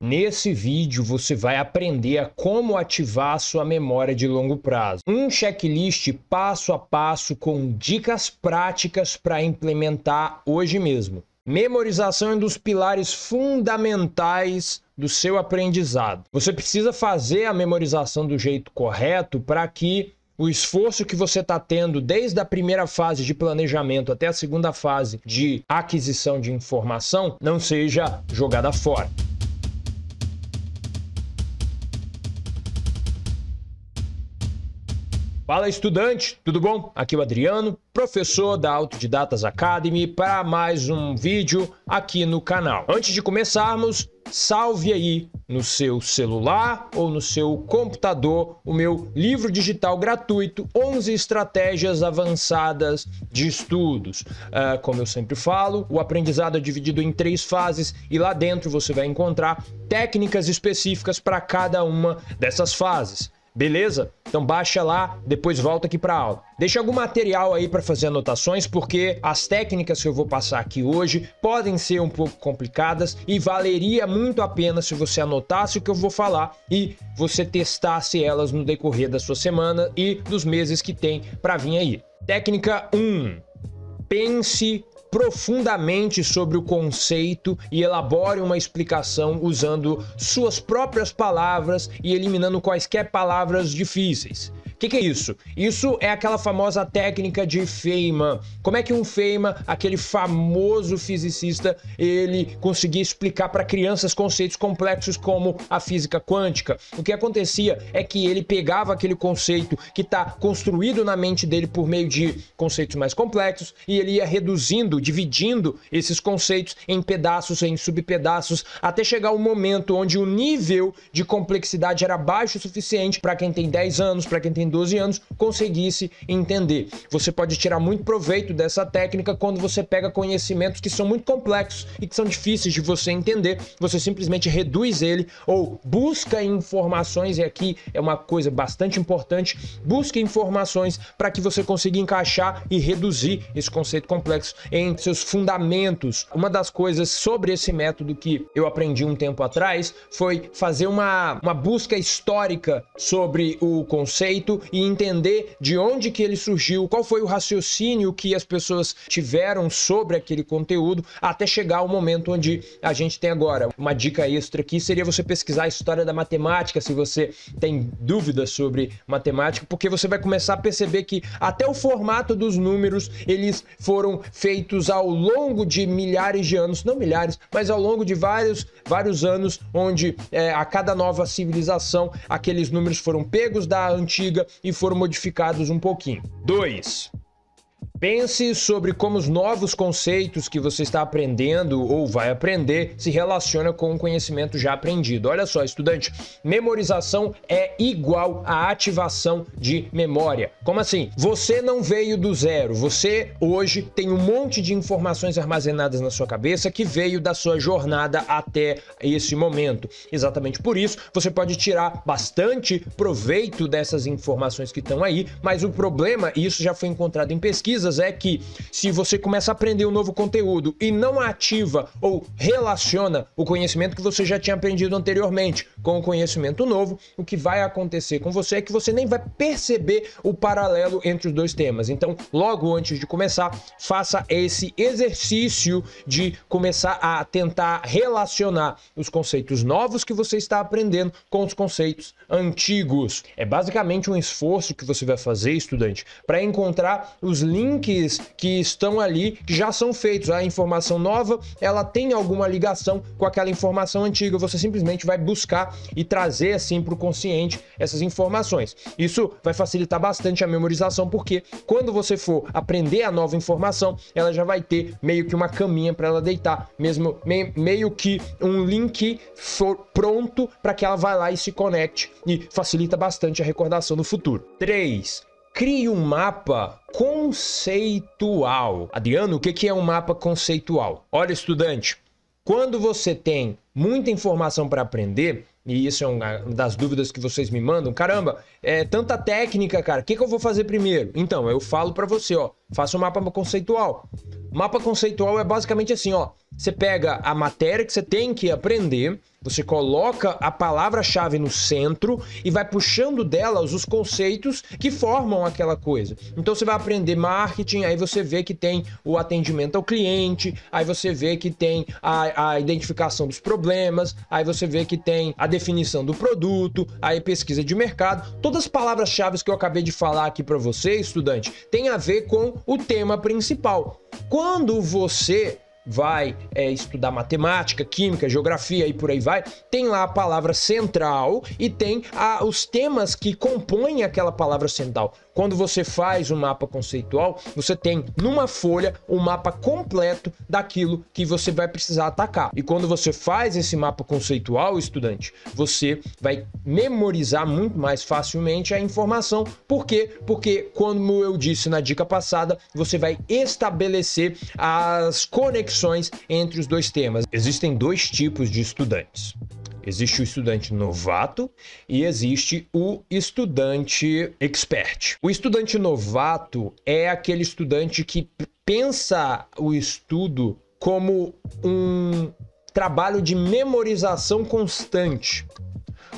Nesse vídeo você vai aprender a como ativar a sua memória de longo prazo. Um checklist passo a passo com dicas práticas para implementar hoje mesmo. Memorização é um dos pilares fundamentais do seu aprendizado. Você precisa fazer a memorização do jeito correto para que o esforço que você está tendo desde a primeira fase de planejamento até a segunda fase de aquisição de informação não seja jogada fora. Fala estudante, tudo bom? Aqui é o Adriano, professor da Autodidatas Academy, para mais um vídeo aqui no canal. Antes de começarmos, salve aí no seu celular ou no seu computador o meu livro digital gratuito 11 estratégias avançadas de estudos. Uh, como eu sempre falo, o aprendizado é dividido em três fases e lá dentro você vai encontrar técnicas específicas para cada uma dessas fases. Beleza? Então baixa lá, depois volta aqui para aula. Deixa algum material aí para fazer anotações, porque as técnicas que eu vou passar aqui hoje podem ser um pouco complicadas e valeria muito a pena se você anotasse o que eu vou falar e você testasse elas no decorrer da sua semana e dos meses que tem para vir aí. Técnica 1. Pense profundamente sobre o conceito e elabore uma explicação usando suas próprias palavras e eliminando quaisquer palavras difíceis. O que, que, é isso? Isso é aquela famosa técnica de Feynman. Como é que um Feynman, aquele famoso fisicista, ele conseguia explicar para crianças conceitos complexos como a física quântica? O que acontecia é que ele pegava aquele conceito que está construído na mente dele por meio de conceitos mais complexos e ele ia reduzindo, dividindo esses conceitos em pedaços, em subpedaços, até chegar o um momento onde o nível de complexidade era baixo o suficiente para quem tem 10 anos, para quem tem em 12 anos conseguisse entender. Você pode tirar muito proveito dessa técnica quando você pega conhecimentos que são muito complexos e que são difíceis de você entender, você simplesmente reduz ele ou busca informações, e aqui é uma coisa bastante importante, busca informações para que você consiga encaixar e reduzir esse conceito complexo em seus fundamentos. Uma das coisas sobre esse método que eu aprendi um tempo atrás foi fazer uma, uma busca histórica sobre o conceito e entender de onde que ele surgiu, qual foi o raciocínio que as pessoas tiveram sobre aquele conteúdo, até chegar ao momento onde a gente tem agora. Uma dica extra aqui seria você pesquisar a história da matemática, se você tem dúvidas sobre matemática, porque você vai começar a perceber que até o formato dos números, eles foram feitos ao longo de milhares de anos, não milhares, mas ao longo de vários, vários anos, onde é, a cada nova civilização aqueles números foram pegos da antiga e foram modificados um pouquinho. 2. Pense sobre como os novos conceitos que você está aprendendo ou vai aprender se relaciona com o conhecimento já aprendido. Olha só, estudante, memorização é igual à ativação de memória. Como assim? Você não veio do zero. Você hoje tem um monte de informações armazenadas na sua cabeça que veio da sua jornada até esse momento. Exatamente por isso, você pode tirar bastante proveito dessas informações que estão aí, mas o problema, e isso já foi encontrado em pesquisa é que se você começa a aprender um novo conteúdo e não ativa ou relaciona o conhecimento que você já tinha aprendido anteriormente com o conhecimento novo, o que vai acontecer com você é que você nem vai perceber o paralelo entre os dois temas. Então, logo antes de começar, faça esse exercício de começar a tentar relacionar os conceitos novos que você está aprendendo com os conceitos antigos. É basicamente um esforço que você vai fazer, estudante, para encontrar os links links que estão ali já são feitos. A informação nova, ela tem alguma ligação com aquela informação antiga. Você simplesmente vai buscar e trazer assim para o consciente essas informações. Isso vai facilitar bastante a memorização, porque quando você for aprender a nova informação, ela já vai ter meio que uma caminha para ela deitar, mesmo me, meio que um link pronto para que ela vá lá e se conecte e facilita bastante a recordação no futuro. 3 crie um mapa conceitual. Adriano, o que é um mapa conceitual? Olha, estudante, quando você tem muita informação para aprender, e isso é uma das dúvidas que vocês me mandam. Caramba, é tanta técnica, cara. O que, que eu vou fazer primeiro? Então, eu falo para você, ó, faça um mapa conceitual. Mapa conceitual é basicamente assim, ó. Você pega a matéria que você tem que aprender, você coloca a palavra-chave no centro e vai puxando delas os conceitos que formam aquela coisa. Então você vai aprender marketing, aí você vê que tem o atendimento ao cliente, aí você vê que tem a, a identificação dos problemas problemas, aí você vê que tem a definição do produto, aí pesquisa de mercado. Todas as palavras-chave que eu acabei de falar aqui para você, estudante, tem a ver com o tema principal. Quando você vai é, estudar matemática, química, geografia e por aí vai, tem lá a palavra central e tem a, os temas que compõem aquela palavra central. Quando você faz um mapa conceitual, você tem numa folha um mapa completo daquilo que você vai precisar atacar. E quando você faz esse mapa conceitual, estudante, você vai memorizar muito mais facilmente a informação. Por quê? Porque, como eu disse na dica passada, você vai estabelecer as conexões entre os dois temas. Existem dois tipos de estudantes. Existe o estudante novato e existe o estudante expert. O estudante novato é aquele estudante que pensa o estudo como um trabalho de memorização constante.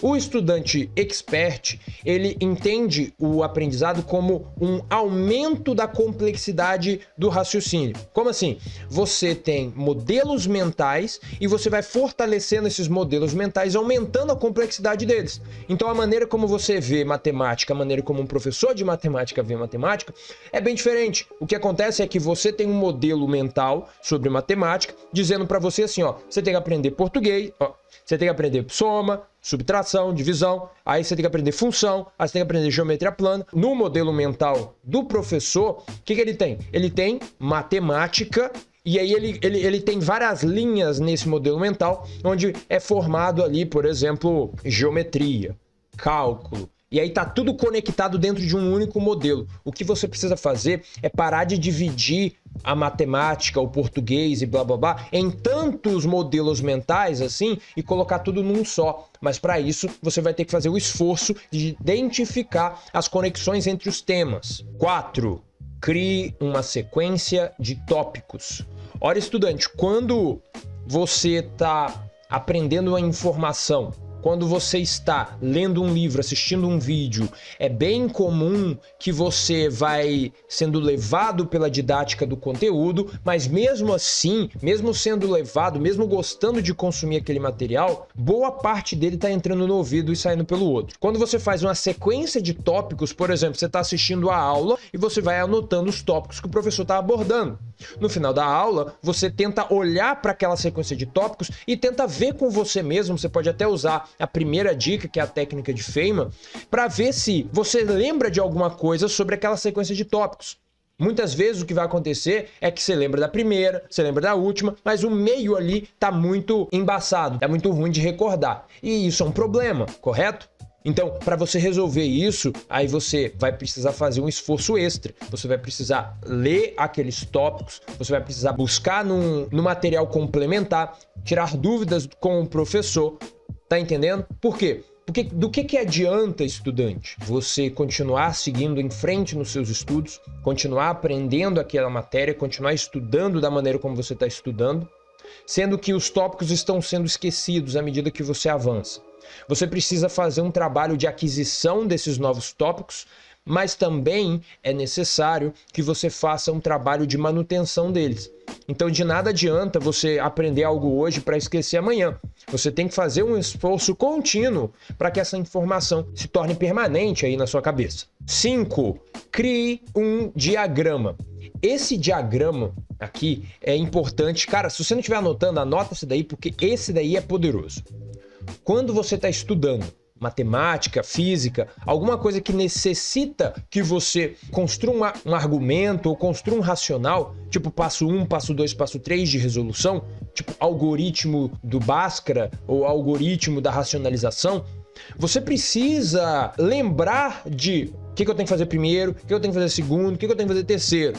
O estudante expert, ele entende o aprendizado como um aumento da complexidade do raciocínio. Como assim? Você tem modelos mentais e você vai fortalecendo esses modelos mentais, aumentando a complexidade deles. Então a maneira como você vê matemática, a maneira como um professor de matemática vê matemática é bem diferente. O que acontece é que você tem um modelo mental sobre matemática dizendo para você assim, ó, você tem que aprender português, ó, você tem que aprender soma, subtração, divisão, aí você tem que aprender função, aí você tem que aprender geometria plana. No modelo mental do professor, o que, que ele tem? Ele tem matemática e aí ele, ele, ele tem várias linhas nesse modelo mental, onde é formado ali, por exemplo, geometria, cálculo, e aí tá tudo conectado dentro de um único modelo. O que você precisa fazer é parar de dividir a matemática, o português e blá blá blá em tantos modelos mentais assim e colocar tudo num só. Mas para isso você vai ter que fazer o esforço de identificar as conexões entre os temas. 4. Crie uma sequência de tópicos. Olha, estudante, quando você está aprendendo uma informação quando você está lendo um livro, assistindo um vídeo, é bem comum que você vai sendo levado pela didática do conteúdo, mas mesmo assim, mesmo sendo levado, mesmo gostando de consumir aquele material, boa parte dele está entrando no ouvido e saindo pelo outro. Quando você faz uma sequência de tópicos, por exemplo, você está assistindo a aula e você vai anotando os tópicos que o professor está abordando. No final da aula, você tenta olhar para aquela sequência de tópicos e tenta ver com você mesmo, você pode até usar a primeira dica, que é a técnica de Feynman, para ver se você lembra de alguma coisa sobre aquela sequência de tópicos. Muitas vezes o que vai acontecer é que você lembra da primeira, você lembra da última, mas o meio ali tá muito embaçado, é muito ruim de recordar. E isso é um problema, correto? Então, para você resolver isso, aí você vai precisar fazer um esforço extra. Você vai precisar ler aqueles tópicos, você vai precisar buscar num, no material complementar, tirar dúvidas com o professor Tá entendendo? Por quê? Porque do que, que adianta, estudante, você continuar seguindo em frente nos seus estudos, continuar aprendendo aquela matéria, continuar estudando da maneira como você está estudando, sendo que os tópicos estão sendo esquecidos à medida que você avança? Você precisa fazer um trabalho de aquisição desses novos tópicos mas também é necessário que você faça um trabalho de manutenção deles. Então de nada adianta você aprender algo hoje para esquecer amanhã. Você tem que fazer um esforço contínuo para que essa informação se torne permanente aí na sua cabeça. 5. Crie um diagrama. Esse diagrama aqui é importante. Cara, se você não estiver anotando, anota esse daí, porque esse daí é poderoso. Quando você está estudando, matemática, física, alguma coisa que necessita que você construa um argumento ou construa um racional, tipo passo 1, um, passo 2, passo 3 de resolução, tipo algoritmo do Bhaskara ou algoritmo da racionalização, você precisa lembrar de o que, que, eu tenho que fazer primeiro, o que eu tenho que fazer segundo, o que, que eu tenho que fazer terceiro.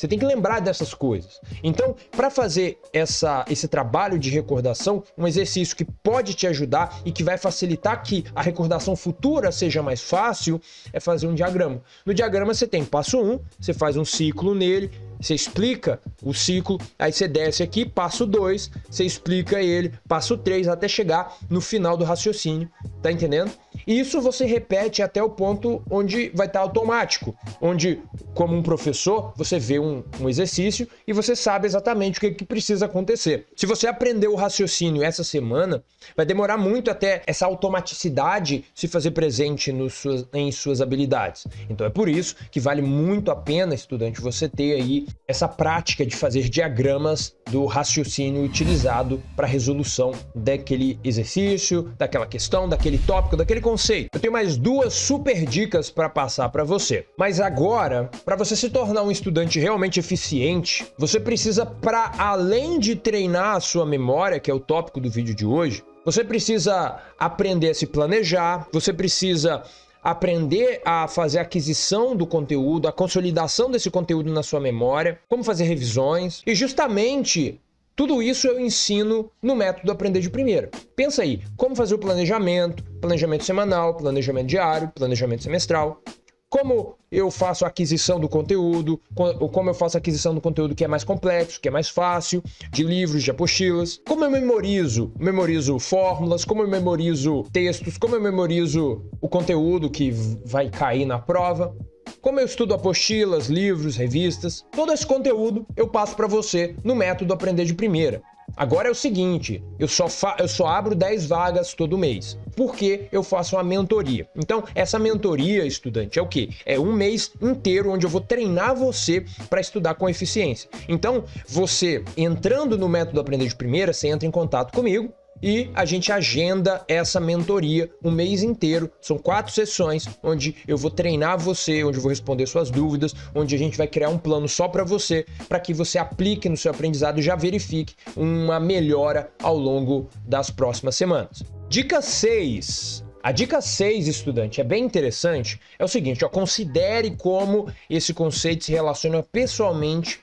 Você tem que lembrar dessas coisas. Então, para fazer essa, esse trabalho de recordação, um exercício que pode te ajudar e que vai facilitar que a recordação futura seja mais fácil é fazer um diagrama. No diagrama você tem passo 1, um, você faz um ciclo nele, você explica o ciclo, aí você desce aqui, passo 2, você explica ele, passo 3 até chegar no final do raciocínio, tá entendendo? Isso você repete até o ponto onde vai estar automático, onde, como um professor, você vê um, um exercício e você sabe exatamente o que, que precisa acontecer. Se você aprendeu o raciocínio essa semana, vai demorar muito até essa automaticidade se fazer presente suas, em suas habilidades. Então é por isso que vale muito a pena, estudante, você ter aí essa prática de fazer diagramas do raciocínio utilizado para resolução daquele exercício, daquela questão, daquele tópico, daquele conceito sei. Eu tenho mais duas super dicas para passar para você. Mas agora, para você se tornar um estudante realmente eficiente, você precisa para além de treinar a sua memória, que é o tópico do vídeo de hoje, você precisa aprender a se planejar, você precisa aprender a fazer a aquisição do conteúdo, a consolidação desse conteúdo na sua memória, como fazer revisões e justamente tudo isso eu ensino no método Aprender de Primeira. Pensa aí, como fazer o planejamento, planejamento semanal, planejamento diário, planejamento semestral, como eu faço a aquisição do conteúdo, como eu faço a aquisição do conteúdo que é mais complexo, que é mais fácil, de livros, de apostilas, como eu memorizo, memorizo fórmulas, como eu memorizo textos, como eu memorizo o conteúdo que vai cair na prova. Como eu estudo apostilas, livros, revistas, todo esse conteúdo eu passo para você no método Aprender de Primeira. Agora é o seguinte, eu só, eu só abro 10 vagas todo mês, porque eu faço uma mentoria. Então, essa mentoria, estudante, é o quê? É um mês inteiro onde eu vou treinar você para estudar com eficiência. Então, você entrando no método Aprender de Primeira, você entra em contato comigo, e a gente agenda essa mentoria um mês inteiro. São quatro sessões onde eu vou treinar você, onde eu vou responder suas dúvidas, onde a gente vai criar um plano só para você, para que você aplique no seu aprendizado e já verifique uma melhora ao longo das próximas semanas. Dica 6. A dica 6, estudante, é bem interessante. É o seguinte, ó, considere como esse conceito se relaciona pessoalmente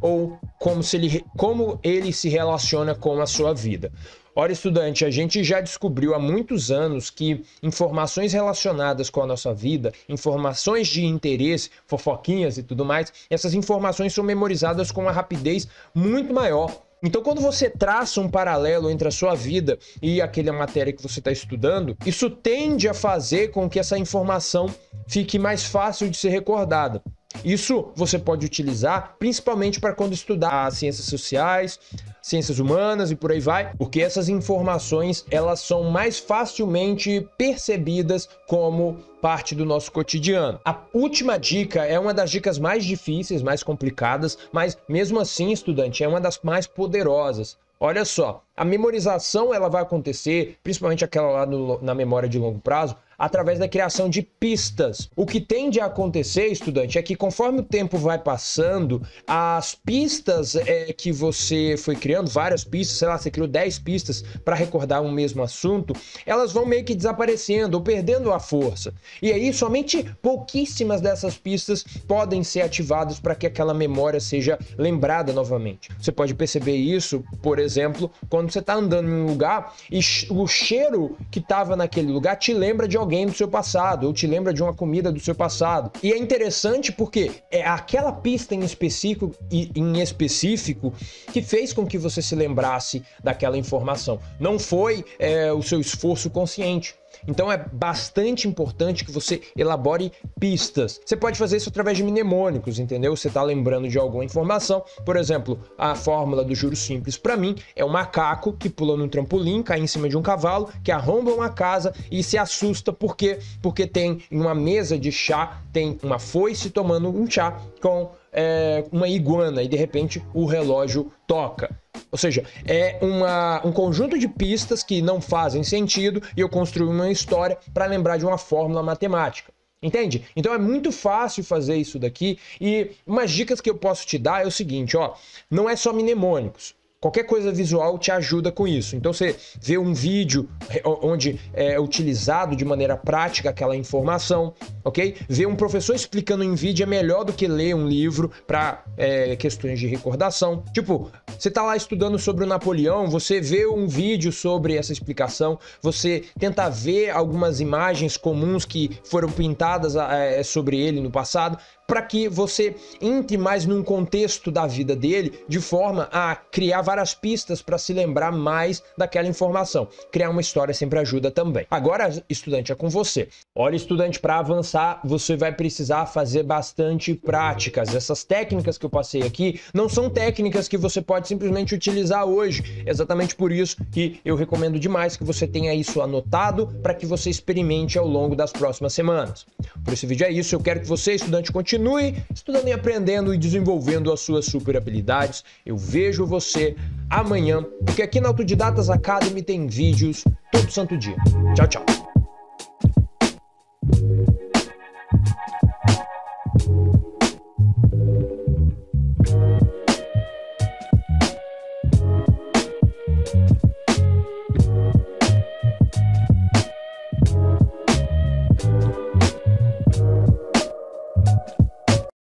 ou como, se ele, como ele se relaciona com a sua vida. Ora, estudante, a gente já descobriu há muitos anos que informações relacionadas com a nossa vida, informações de interesse, fofoquinhas e tudo mais, essas informações são memorizadas com uma rapidez muito maior então, quando você traça um paralelo entre a sua vida e aquela matéria que você está estudando, isso tende a fazer com que essa informação fique mais fácil de ser recordada. Isso você pode utilizar principalmente para quando estudar ciências sociais, ciências humanas e por aí vai, porque essas informações elas são mais facilmente percebidas como parte do nosso cotidiano. A última dica é uma das dicas mais difíceis, mais complicadas, mas mesmo assim, estudante, é uma das mais poderosas. Olha só, a memorização ela vai acontecer, principalmente aquela lá no, na memória de longo prazo, através da criação de pistas. O que tende a acontecer, estudante, é que conforme o tempo vai passando, as pistas é, que você foi criando, várias pistas, sei lá, você criou 10 pistas para recordar um mesmo assunto, elas vão meio que desaparecendo ou perdendo a força. E aí, somente pouquíssimas dessas pistas podem ser ativadas para que aquela memória seja lembrada novamente. Você pode perceber isso, por exemplo, quando você está andando em um lugar e o cheiro que estava naquele lugar te lembra de alguém alguém do seu passado, ou te lembra de uma comida do seu passado. E é interessante porque é aquela pista em específico, em específico que fez com que você se lembrasse daquela informação. Não foi é, o seu esforço consciente. Então é bastante importante que você elabore pistas. Você pode fazer isso através de mnemônicos, entendeu? Você está lembrando de alguma informação. Por exemplo, a fórmula do juro simples para mim é um macaco que pula num trampolim, cai em cima de um cavalo, que arromba uma casa e se assusta porque porque tem em uma mesa de chá tem uma foice tomando um chá com é, uma iguana e de repente o relógio toca. Ou seja, é uma, um conjunto de pistas que não fazem sentido e eu construo uma história para lembrar de uma fórmula matemática. Entende? Então é muito fácil fazer isso daqui e umas dicas que eu posso te dar é o seguinte, ó, não é só mnemônicos. Qualquer coisa visual te ajuda com isso. Então você vê um vídeo é, onde é utilizado de maneira prática aquela informação, ok? Ver um professor explicando em vídeo é melhor do que ler um livro para é, questões de recordação. Tipo, você tá lá estudando sobre o Napoleão, você vê um vídeo sobre essa explicação, você tenta ver algumas imagens comuns que foram pintadas é, sobre ele no passado para que você entre mais num contexto da vida dele, de forma a criar várias pistas para se lembrar mais daquela informação. Criar uma história sempre ajuda também. Agora, estudante, é com você. Olha, estudante, para avançar, você vai precisar fazer bastante práticas. Essas técnicas que eu passei aqui não são técnicas que você pode simplesmente utilizar hoje. Exatamente por isso que eu recomendo demais que você tenha isso anotado para que você experimente ao longo das próximas semanas. Por esse vídeo é isso. Eu quero que você, estudante, continue continue estudando e aprendendo e desenvolvendo as suas super habilidades. Eu vejo você amanhã, porque aqui na Autodidatas Academy tem vídeos todo santo dia. Tchau, tchau.